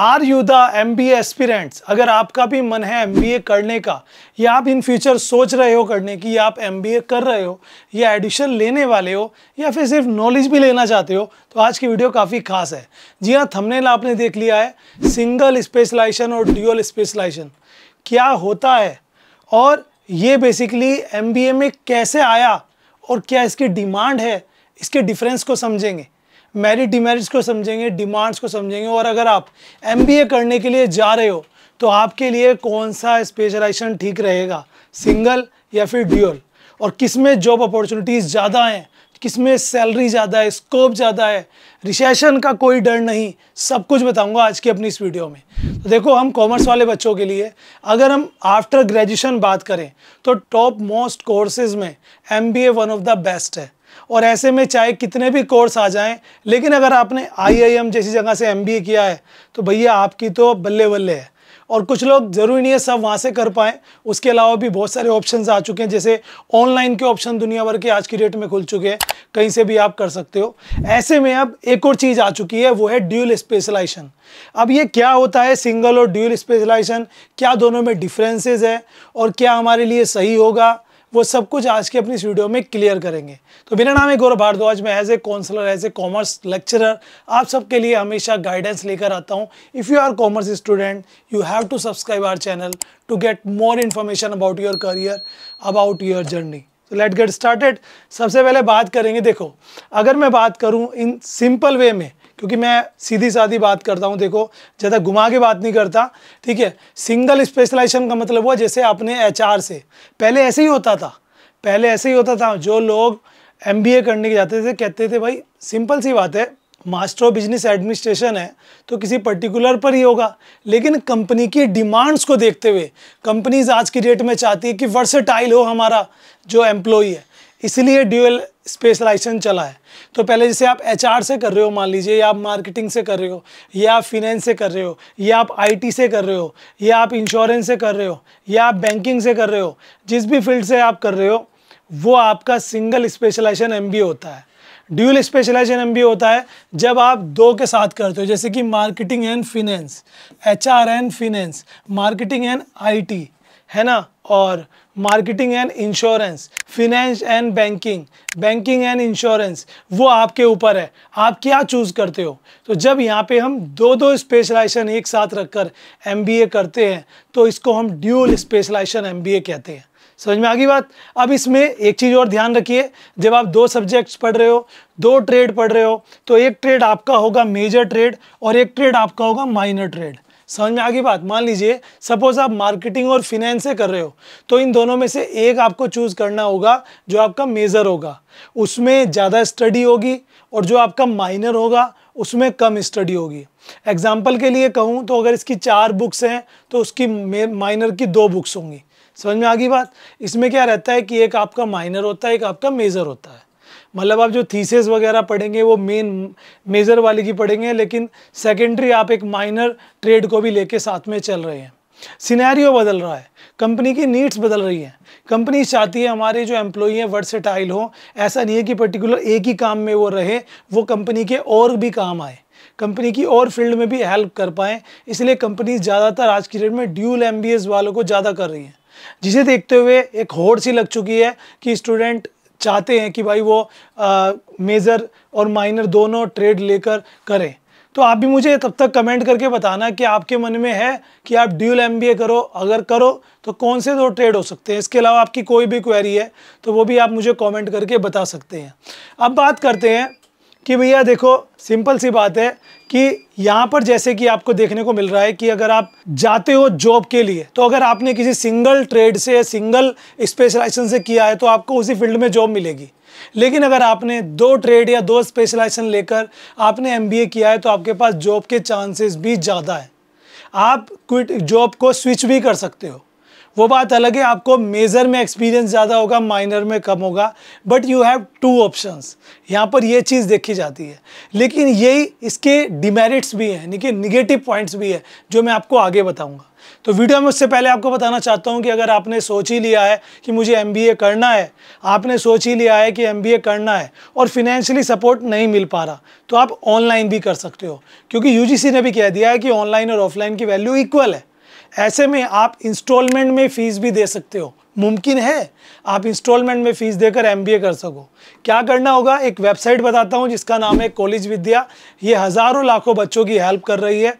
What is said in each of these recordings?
are you the M B aspirants अगर आपका भी मन है एम बी ए करने का या आप इन फ्यूचर सोच रहे हो करने की या आप एम बी ए कर रहे हो या एडिशन लेने वाले हो या फिर सिर्फ नॉलेज भी लेना चाहते हो तो आज की वीडियो काफ़ी खास है जी हाँ थंबनेल आपने देख लिया है सिंगल स्पेशलाइजेशन और ड्यूअल स्पेशलाइजेशन क्या होता है और ये बेसिकली एम बी ए में कैसे आया और क्या इसकी डिमांड है इसके डिफरेंस को समझेंगे मेरिट डिमेरिट्स को समझेंगे डिमांड्स को समझेंगे और अगर आप एम करने के लिए जा रहे हो तो आपके लिए कौन सा स्पेशलाइजेशन ठीक रहेगा सिंगल या फिर ड्यूअल और किस में जॉब अपॉर्चुनिटीज़ ज़्यादा हैं किस में सैलरी ज़्यादा है स्कोप ज़्यादा है रिसेशन का कोई डर नहीं सब कुछ बताऊंगा आज की अपनी इस वीडियो में तो देखो हम कॉमर्स वाले बच्चों के लिए अगर हम आफ्टर ग्रेजुएशन बात करें तो टॉप मोस्ट कोर्सेज में M one of the best है और ऐसे में चाहे कितने भी कोर्स आ जाएं लेकिन अगर आपने आईआईएम जैसी जगह से एमबीए किया है तो भैया आपकी तो बल्ले बल्ले है और कुछ लोग ज़रूरी नहीं है सब वहाँ से कर पाएँ उसके अलावा भी बहुत सारे ऑप्शन आ चुके हैं जैसे ऑनलाइन के ऑप्शन दुनिया भर के आज की डेट में खुल चुके हैं कहीं से भी आप कर सकते हो ऐसे में अब एक और चीज़ आ चुकी है वो है ड्यूल स्पेशलाइजेशन अब ये क्या होता है सिंगल और ड्यूल स्पेशलाइजेशन क्या दोनों में डिफ्रेंसेज है और क्या हमारे लिए सही होगा वो सब कुछ आज के अपनी इस वीडियो में क्लियर करेंगे तो मेरा नाम है गौरव भारद्वाज मैं as a counsellor as a commerce lecturer आप सबके लिए हमेशा गाइडेंस लेकर आता हूँ if you are commerce student you have to subscribe our channel to get more information about your career about your journey तो लेट गेट स्टार्टेड सबसे पहले बात करेंगे देखो अगर मैं बात करूँ इन सिंपल वे में क्योंकि मैं सीधी साधी बात करता हूँ देखो ज़्यादा घुमा के बात नहीं करता ठीक है सिंगल स्पेशलाइजेशन का मतलब हुआ जैसे आपने एच से पहले ऐसे ही होता था पहले ऐसे ही होता था जो लोग एम करने के जाते थे कहते थे भाई सिंपल सी बात है मास्टर ऑफ बिजनेस एडमिनिस्ट्रेशन है तो किसी पर्टिकुलर पर ही होगा लेकिन कंपनी की डिमांड्स को देखते हुए कंपनीज आज की डेट में चाहती है कि वर्सेटाइल हो हमारा जो एम्प्लॉई है इसलिए ड्यूअल स्पेशलाइजेशन चला है तो पहले जैसे आप एचआर से कर रहे हो मान लीजिए या आप मार्केटिंग से कर रहे हो या आप फिनेंस से कर रहे हो या आप आईटी से कर रहे हो या आप इंश्योरेंस से कर रहे हो या आप बैंकिंग से कर रहे हो जिस भी फील्ड से आप कर रहे हो वो आपका सिंगल स्पेशलाइजेशन एम होता है ड्यूल स्पेशलाइजेशन एम होता है जब आप दो के साथ करते हो जैसे कि marketing and finance H R and finance marketing and I T है ना और marketing and insurance finance and banking banking and insurance वो आपके ऊपर है आप क्या चूज़ करते हो तो जब यहाँ पे हम दो दो स्पेशलाइजेशन एक साथ रखकर एमबीए करते हैं तो इसको हम ड्यूल स्पेशलाइजेशन एमबीए कहते हैं समझ में आ गई बात अब इसमें एक चीज़ और ध्यान रखिए जब आप दो सब्जेक्ट्स पढ़ रहे हो दो ट्रेड पढ़ रहे हो तो एक ट्रेड आपका होगा मेजर ट्रेड और एक ट्रेड आपका होगा माइनर ट्रेड समझ में आ गई बात मान लीजिए सपोज आप मार्केटिंग और फिनेंस से कर रहे हो तो इन दोनों में से एक आपको चूज करना होगा जो आपका मेजर होगा उसमें ज़्यादा स्टडी होगी और जो आपका माइनर होगा उसमें कम स्टडी होगी एग्जाम्पल के लिए कहूँ तो अगर इसकी चार बुक्स हैं तो उसकी माइनर की दो बुक्स होंगी समझ में आ गई बात इसमें क्या रहता है कि एक आपका माइनर होता है एक आपका मेजर होता है मतलब आप जो थीसेस वगैरह पढ़ेंगे वो मेन मेजर वाले की पढ़ेंगे लेकिन सेकेंडरी आप एक माइनर ट्रेड को भी लेके साथ में चल रहे हैं सिनेरियो बदल रहा है कंपनी की नीड्स बदल रही हैं कंपनी चाहती है हमारे जो एम्प्लॉई हैं वर्सेटाइल हो ऐसा नहीं है कि पर्टिकुलर एक ही काम में वो रहे वो कंपनी के और भी काम आए कंपनी की और फील्ड में भी हेल्प कर पाएँ इसलिए कंपनी ज़्यादातर आज की डेट में ड्यूल एम वालों को ज़्यादा कर रही हैं जिसे देखते हुए एक होड़ सी लग चुकी है कि स्टूडेंट चाहते हैं कि भाई वो मेज़र और माइनर दोनों ट्रेड लेकर करें तो आप भी मुझे तब तक कमेंट करके बताना कि आपके मन में है कि आप ड्यूल एम करो अगर करो तो कौन से दो ट्रेड हो सकते हैं इसके अलावा आपकी कोई भी क्वेरी है तो वो भी आप मुझे कमेंट करके बता सकते हैं अब बात करते हैं कि भैया देखो सिंपल सी बात है कि यहाँ पर जैसे कि आपको देखने को मिल रहा है कि अगर आप जाते हो जॉब के लिए तो अगर आपने किसी सिंगल ट्रेड से सिंगल स्पेशलाइजेशन से किया है तो आपको उसी फील्ड में जॉब मिलेगी लेकिन अगर आपने दो ट्रेड या दो स्पेशलाइजेशन लेकर आपने एम किया है तो आपके पास जॉब के चांसेस भी ज़्यादा है आप क्विट जॉब को स्विच भी कर सकते हो वो बात अलग है आपको मेजर में एक्सपीरियंस ज़्यादा होगा माइनर में कम होगा but you have two options यहाँ पर ये चीज़ देखी जाती है लेकिन यही इसके डिमेरिट्स भी हैं यानी कि निगेटिव पॉइंट्स भी है जो मैं आपको आगे बताऊँगा तो वीडियो में उससे पहले आपको बताना चाहता हूँ कि अगर आपने सोच ही लिया है कि मुझे एम करना है आपने सोच ही लिया है कि एम करना है और फिनेंशियली सपोर्ट नहीं मिल पा रहा तो आप ऑनलाइन भी कर सकते हो क्योंकि यू ने भी कह दिया है कि ऑनलाइन और ऑफलाइन की वैल्यू इक्वल है ऐसे में आप इंस्टॉलमेंट में फ़ीस भी दे सकते हो मुमकिन है आप इंस्टॉलमेंट में फ़ीस देकर एम कर सको क्या करना होगा एक वेबसाइट बताता हूँ जिसका नाम है कॉलेज विद्या ये हज़ारों लाखों बच्चों की हेल्प कर रही है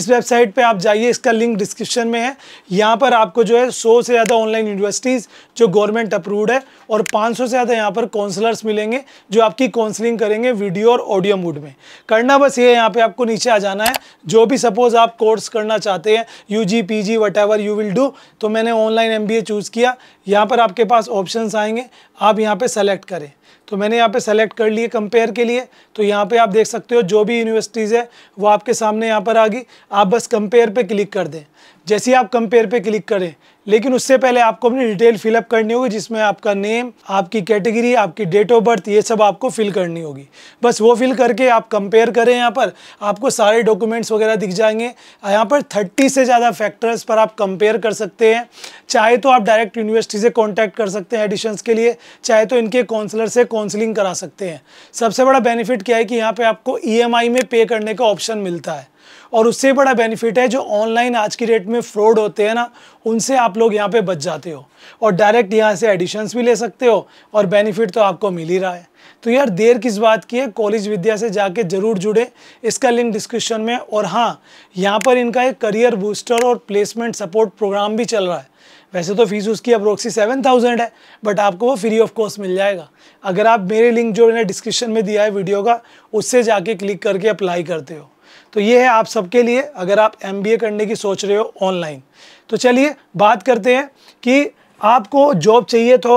इस वेबसाइट पे आप जाइए इसका लिंक डिस्क्रिप्शन में है यहाँ पर आपको जो है सौ से ज़्यादा ऑनलाइन यूनिवर्सिटीज़ जो गवर्नमेंट अप्रूव्ड है और 500 से ज़्यादा यहाँ पर काउंसलर्स मिलेंगे जो आपकी काउंसलिंग करेंगे वीडियो और ऑडियो मूड में करना बस ये यहाँ पर आपको नीचे आ जाना है जो भी सपोज़ आप कोर्स करना चाहते हैं U G P G whatever you will do तो मैंने online M B A choose किया यहाँ पर आपके पास ऑप्शन आएंगे आप यहाँ पर सेलेक्ट करें तो मैंने यहाँ पे सेलेक्ट कर लिए कंपेयर के लिए तो यहाँ पे आप देख सकते हो जो भी यूनिवर्सिटीज़ है वो आपके सामने यहाँ पर आ गई आप बस कंपेयर पे क्लिक कर दें जैसे ही आप कंपेयर पे क्लिक करें लेकिन उससे पहले आपको अपनी डिटेल फिलअप करनी होगी जिसमें आपका नेम आपकी कैटेगरी आपकी डेट ऑफ बर्थ ये सब आपको फिल करनी होगी बस वो फिल करके आप कंपेयर करें यहाँ पर आपको सारे डॉक्यूमेंट्स वगैरह दिख जाएंगे यहाँ पर थर्टी से ज़्यादा फैक्टर्स पर आप कंपेयर कर सकते हैं चाहे तो आप डायरेक्ट यूनिवर्सिटी से कॉन्टैक्ट कर सकते हैं एडिशंस के लिए चाहे तो इनके काउंसलर से काउंसलिंग करा सकते हैं सबसे बड़ा बेनिफिट क्या है कि यहाँ पर आपको ई e में पे करने का ऑप्शन मिलता है और उससे बड़ा बेनिफिट है जो ऑनलाइन आज की डेट में फ्रॉड होते हैं ना उनसे आप लोग यहाँ पे बच जाते हो और डायरेक्ट यहाँ से एडिशंस भी ले सकते हो और बेनिफिट तो आपको मिल ही रहा है तो यार देर किस बात की है कॉलेज विद्या से जाके जरूर जुड़े इसका लिंक डिस्क्रिप्शन में और हाँ यहाँ पर इनका एक करियर बूस्टर और प्लेसमेंट सपोर्ट प्रोग्राम भी चल रहा है वैसे तो फीस उसकी अप्रोक्सी सेवन थाउजेंड है बट आपको वो फ्री ऑफ कॉस्ट मिल जाएगा अगर आप मेरे लिंक जो मैंने डिस्क्रिप्शन में दिया है वीडियो का उससे जाके क्लिक करके अप्लाई करते हो तो ये है आप सबके लिए अगर आप एम करने की सोच रहे हो ऑनलाइन तो चलिए बात करते हैं कि आपको जॉब चाहिए तो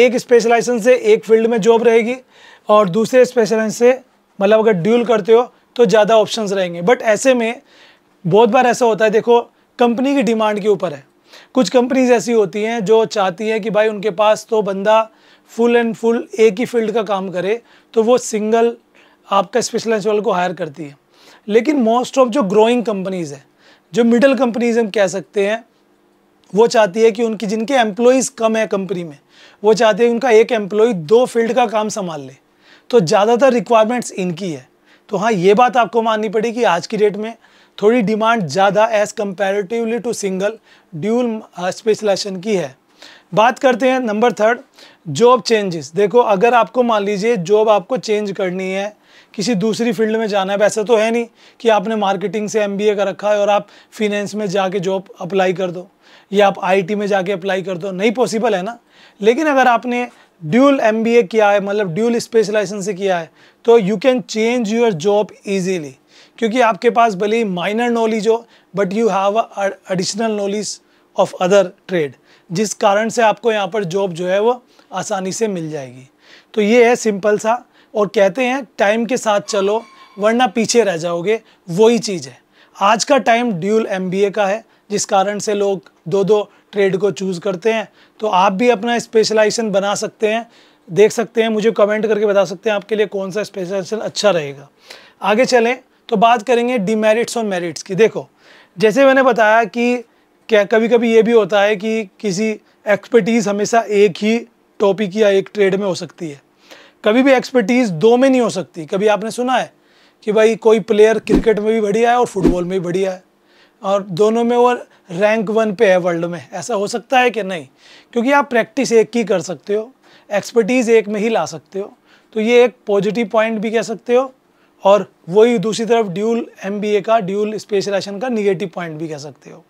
एक स्पेशलाइजेशन से एक फील्ड में जॉब रहेगी और दूसरे स्पेशलाइजेशन से मतलब अगर ड्यूल करते हो तो ज़्यादा ऑप्शन रहेंगे बट ऐसे में बहुत बार ऐसा होता है देखो कंपनी की डिमांड के ऊपर है कुछ कंपनीज ऐसी होती हैं जो चाहती हैं कि भाई उनके पास तो बंदा फुल एंड फुल एक ही फील्ड का काम करे तो वो सिंगल आपका स्पेशलाइज वाले को हायर करती है लेकिन मोस्ट ऑफ जो ग्रोइंग कंपनीज़ हैं जो मिडल कंपनीज़ हम कह सकते हैं वो चाहती है कि उनकी जिनके एम्प्लॉयज़ कम है कंपनी में वो चाहती है उनका एक एम्प्लॉय दो फील्ड का काम संभाल ले तो ज़्यादातर रिक्वायरमेंट्स इनकी है तो हाँ ये बात आपको माननी पड़ी कि आज की डेट में थोड़ी डिमांड ज़्यादा as comparatively to single dual specialisation की है बात करते हैं नंबर थर्ड जॉब चेंजेस देखो अगर आपको मान लीजिए जॉब आपको चेंज करनी है किसी दूसरी फील्ड में जाना है वैसा तो है नहीं कि आपने मार्केटिंग से एम कर रखा है और आप फिनेंस में जाके जॉब अप्लाई कर दो या आप आईटी में जाके अप्लाई कर दो नहीं पॉसिबल है ना लेकिन अगर आपने ड्यूल एम किया है मतलब ड्यूल स्पेशलाइजेशन से किया है तो you can change your job easily क्योंकि आपके पास भले ही माइनर नॉलेज हो but you have additional knowledge of other trade जिस कारण से आपको यहाँ पर जॉब जो है वो आसानी से मिल जाएगी तो ये है सिंपल सा और कहते हैं टाइम के साथ चलो वरना पीछे रह जाओगे वही चीज़ है आज का टाइम ड्यूल एम का है जिस कारण से लोग दो दो ट्रेड को चूज़ करते हैं तो आप भी अपना स्पेशलाइजेशन बना सकते हैं देख सकते हैं मुझे कमेंट करके बता सकते हैं आपके लिए कौन सा स्पेशलाइजेशन अच्छा रहेगा आगे चलें तो बात करेंगे डिमेरिट्स और मेरिट्स की देखो जैसे मैंने बताया कि क्या कभी कभी ये भी होता है कि किसी एक्सपर्टीज़ हमेशा एक ही टॉपिक या एक ट्रेड में हो सकती है कभी भी एक्सपर्टीज़ दो में नहीं हो सकती कभी आपने सुना है कि भाई कोई प्लेयर क्रिकेट में भी बढ़िया है और फुटबॉल में भी बढ़िया है और दोनों में वो रैंक वन पे है वर्ल्ड में ऐसा हो सकता है कि नहीं क्योंकि आप प्रैक्टिस एक ही कर सकते हो एक्सपर्टीज़ एक में ही ला सकते हो तो ये एक पॉजिटिव पॉइंट भी कह सकते हो और वही दूसरी तरफ ड्यूल एमबीए का ड्यूल स्पेशलाइजेशन का निगेटिव पॉइंट भी कह सकते हो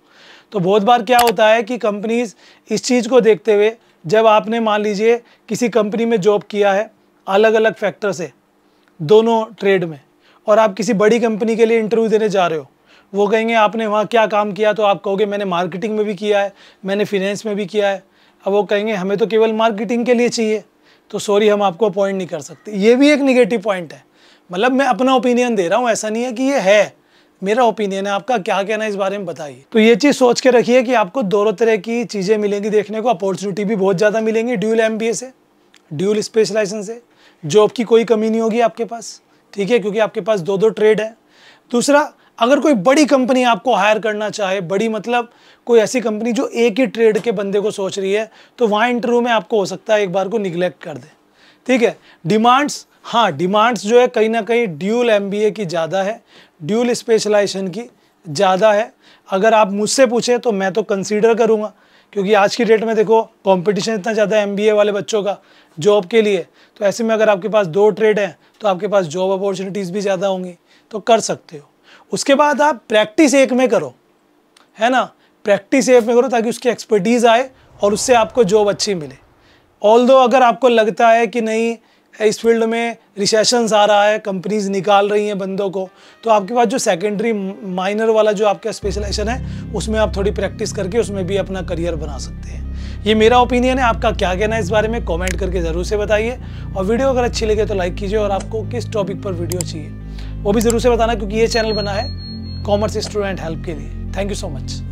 तो बहुत बार क्या होता है कि कंपनीज इस चीज़ को देखते हुए जब आपने मान लीजिए किसी कंपनी में जॉब किया है अलग अलग फैक्टर से दोनों ट्रेड में और आप किसी बड़ी कंपनी के लिए इंटरव्यू देने जा रहे हो वो कहेंगे आपने वहाँ क्या काम किया तो आप कहोगे मैंने मार्केटिंग में भी किया है मैंने फिनेंस में भी किया है अब वो कहेंगे हमें तो केवल मार्केटिंग के लिए चाहिए तो सॉरी हम आपको अपॉइंट नहीं कर सकते ये भी एक निगेटिव पॉइंट है मतलब मैं अपना ओपिनियन दे रहा हूँ ऐसा नहीं है कि ये है मेरा ओपिनियन है आपका क्या कहना है इस बारे में बताइए तो ये चीज़ सोच के रखिए कि आपको दोनों तरह की चीज़ें मिलेंगी देखने को अपॉर्चुनिटी भी बहुत ज़्यादा मिलेंगी ड्यूल एम से ड्यूल स्पेशलाइजेशन से जॉब की कोई कमी नहीं होगी आपके पास ठीक है क्योंकि आपके पास दो दो ट्रेड है दूसरा अगर कोई बड़ी कंपनी आपको हायर करना चाहे बड़ी मतलब कोई ऐसी कंपनी जो एक ही ट्रेड के बंदे को सोच रही है तो वहाँ इंटरव्यू में आपको हो सकता है एक बार को निगलेक्ट कर दे ठीक है डिमांड्स हाँ डिमांड्स जो है कहीं ना कहीं ड्यूल एम की ज़्यादा है ड्यूल स्पेशलाइजेशन की ज़्यादा है अगर आप मुझसे पूछें तो मैं तो कंसीडर करूँगा क्योंकि आज की डेट में देखो कंपटीशन इतना ज़्यादा है एमबीए वाले बच्चों का जॉब के लिए तो ऐसे में अगर आपके पास दो ट्रेड हैं तो आपके पास जॉब अपॉर्चुनिटीज़ भी ज़्यादा होंगी तो कर सकते हो उसके बाद आप प्रैक्टिस एक में करो है ना प्रैक्टिस एक में करो ताकि उसकी एक्सपर्टीज़ आए और उससे आपको जॉब अच्छी मिले ऑल अगर आपको लगता है कि नहीं इस फील्ड में रिसेशंस आ रहा है कंपनीज निकाल रही हैं बंदों को तो आपके पास जो सेकेंडरी माइनर वाला जो आपका स्पेशलाइजेशन है उसमें आप थोड़ी प्रैक्टिस करके उसमें भी अपना करियर बना सकते हैं ये मेरा ओपिनियन है आपका क्या कहना है इस बारे में कॉमेंट करके ज़रूर से बताइए और वीडियो अगर अच्छी लगे तो लाइक कीजिए और आपको किस टॉपिक पर वीडियो चाहिए वो भी ज़रूर से बताना क्योंकि ये चैनल बना है कॉमर्स स्टूडेंट हेल्प के लिए थैंक यू सो मच